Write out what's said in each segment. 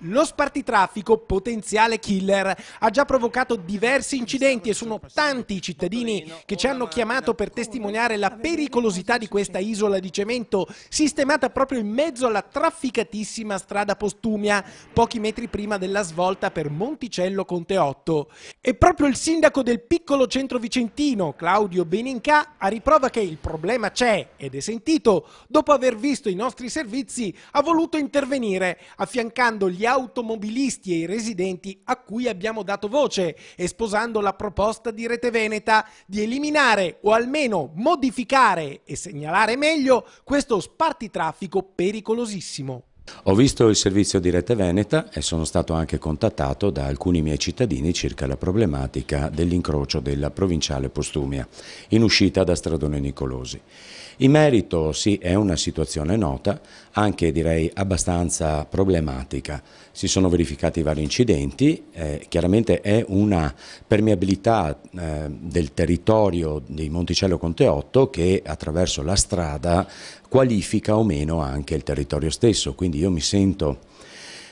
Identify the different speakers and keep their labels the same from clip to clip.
Speaker 1: Lo spartitraffico, potenziale killer, ha già provocato diversi incidenti e sono tanti i cittadini che ci hanno chiamato per testimoniare la pericolosità di questa isola di cemento, sistemata proprio in mezzo alla trafficatissima strada Postumia, pochi metri prima della svolta per Monticello Conte 8. E proprio il sindaco del piccolo centro vicentino, Claudio Benincà, a riprova che il problema c'è ed è sentito, dopo aver visto i nostri servizi, ha voluto intervenire, affiancando gli automobilisti e i residenti a cui abbiamo dato voce, esposando la proposta di Rete Veneta di eliminare o almeno modificare e segnalare meglio questo spartitraffico pericolosissimo.
Speaker 2: Ho visto il servizio di Rete Veneta e sono stato anche contattato da alcuni miei cittadini circa la problematica dell'incrocio della provinciale Postumia in uscita da Stradone Nicolosi. In merito sì è una situazione nota, anche direi abbastanza problematica. Si sono verificati vari incidenti, eh, chiaramente è una permeabilità eh, del territorio di Monticello Conteotto che attraverso la strada qualifica o meno anche il territorio stesso, quindi io mi sento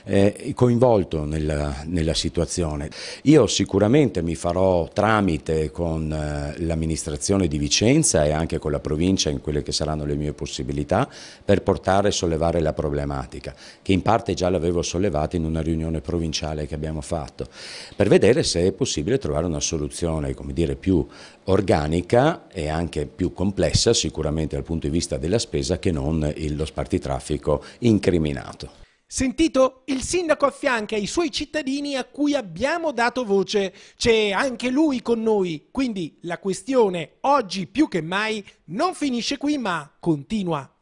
Speaker 2: eh, coinvolto nella, nella, situazione. Io sicuramente mi farò tramite con eh, l'amministrazione di Vicenza e anche con la provincia in quelle che saranno le mie possibilità per portare e sollevare la problematica, che in parte già l'avevo sollevata in una riunione provinciale che abbiamo fatto, per vedere se è possibile trovare una soluzione come dire, più organica e anche più complessa sicuramente dal punto di vista della spesa che non lo spartitraffico incriminato.
Speaker 1: Sentito? Il sindaco affianca i suoi cittadini a cui abbiamo dato voce. C'è anche lui con noi. Quindi la questione, oggi più che mai, non finisce qui ma
Speaker 2: continua.